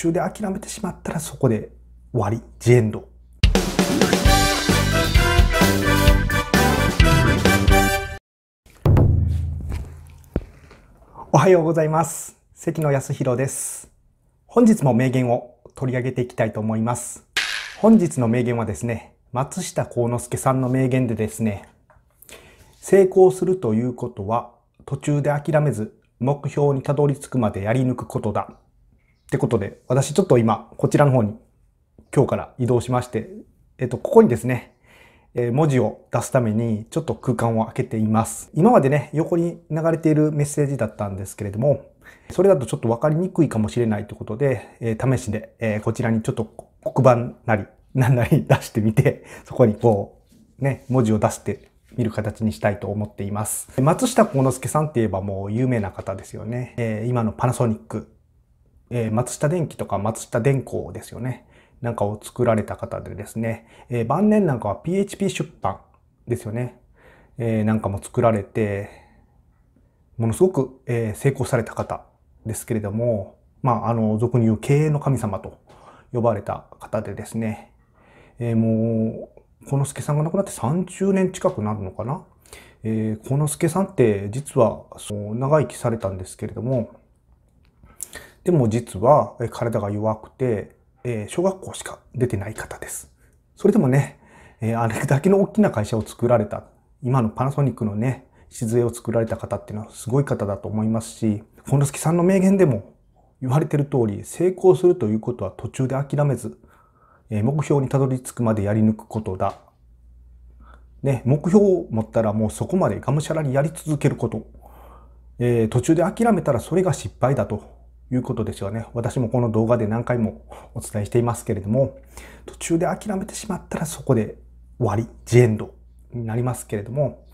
中で諦めてしまったらそこで終わり、ジエンド。おはようございます。関野康弘です。本日も名言を取り上げていきたいと思います。本日の名言はですね、松下幸之助さんの名言でですね、成功するということは途中で諦めず目標にたどり着くまでやり抜くことだってことで、私ちょっと今、こちらの方に今日から移動しまして、えっと、ここにですね、え文字を出すためにちょっと空間を空けています。今までね、横に流れているメッセージだったんですけれども、それだとちょっとわかりにくいかもしれないということで、えー、試しで、えー、こちらにちょっと黒板なり、なんなり出してみて、そこにこう、ね、文字を出して見る形にしたいと思っています。松下幸之助さんって言えばもう有名な方ですよね。えー、今のパナソニックえー、松下電器とか松下電工ですよね。なんかを作られた方でですね、えー、晩年なんかは PHP 出版ですよね。えー、なんかも作られて、ものすごく、え成功された方ですけれども、まあ、あの、俗に言う経営の神様と呼ばれた方でですね、えもう、この助さんが亡くなって30年近くなるのかな。えー、この助さんって実はそう長生きされたんですけれども、でも実は体が弱くて、え小学校しか出てない方です。それでもね、えあれだけの大きな会社を作られた、今のパナソニックのね、礎を作られた方っていうのはすごい方だと思いますし、本之助さんの名言でも言われてる通り、成功するということは途中で諦めず、え目標にたどり着くまでやり抜くことだ。ね、目標を持ったらもうそこまでがむしゃらにやり続けること。えー、途中で諦めたらそれが失敗だということですよね。私もこの動画で何回も お伝えしていますけれども、途中で諦めてしまったらそこで終わり、ジエンドになりますけれども、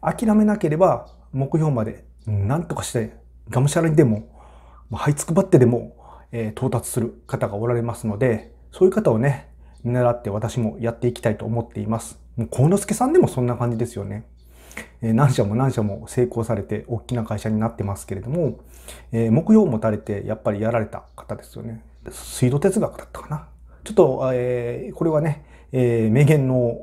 諦めなければ目標まで何とかしてがむしゃらにでも、這いつくばってでも、えー、到達する方がおられますので、そういう方をね、見習って私もやっていきたいと思っています。もう、幸之助さんでもそんな感じですよね。何社も何社も成功されて大きな会社になってますけれども、え目標を持たれてやっぱりやられた方ですよね。水道哲学だったかな。ちょっと、えこれはね、え名言の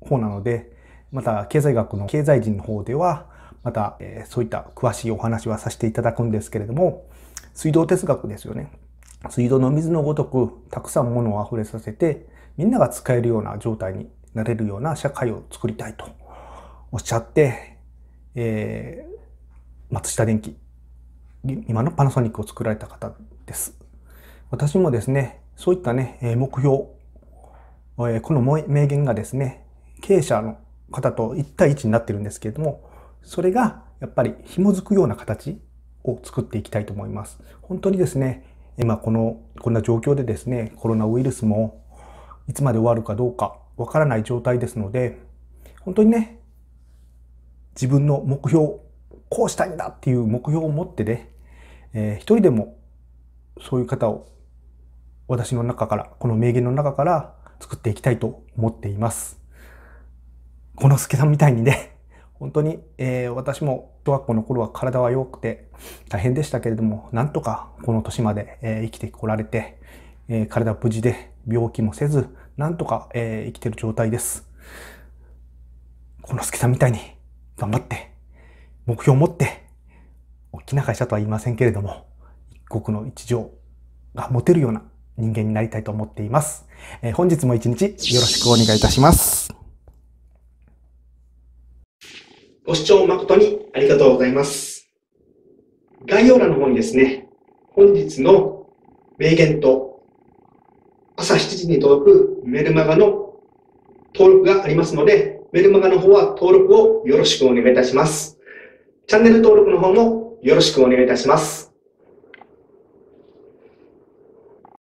方なので、また経済学の経済人の方では、また、えそういった詳しいお話はさせていただくんですけれども、水道哲学ですよね。水道の水のごとく、たくさん物を溢れさせて、みんなが使えるような状態になれるような社会を作りたいとおっしゃって、えー、松下電器、今のパナソニックを作られた方です。私もですね、そういったね、目標、この名言がですね、経営者の方と1対1になってるんですけれども、それがやっぱり紐づくような形を作っていきたいと思います。本当にですね、今この、こんな状況でですね、コロナウイルスもいつまで終わるかどうかわからない状態ですので、本当にね、自分の目標、こうしたいんだっていう目標を持ってね、えー、一人でもそういう方を私の中から、この名言の中から作っていきたいと思っています。この助さんみたいにね、本当に、えー、私も小学校の頃は体は弱くて大変でしたけれども、なんとかこの年まで、えー、生きてこられて、えー、体無事で病気もせず、なんとか、えー、生きてる状態です。この助さんみたいに頑張って、目標を持って、大きな会社とは言いませんけれども、一国の一条が持てるような人間になりたいと思っています。えー、本日も一日よろしくお願いいたします。ご視聴誠にありがとうございます。概要欄の方にですね、本日の名言と朝7時に届くメルマガの登録がありますので、メルマガの方は登録をよろしくお願いいたします。チャンネル登録の方もよろしくお願いいたします。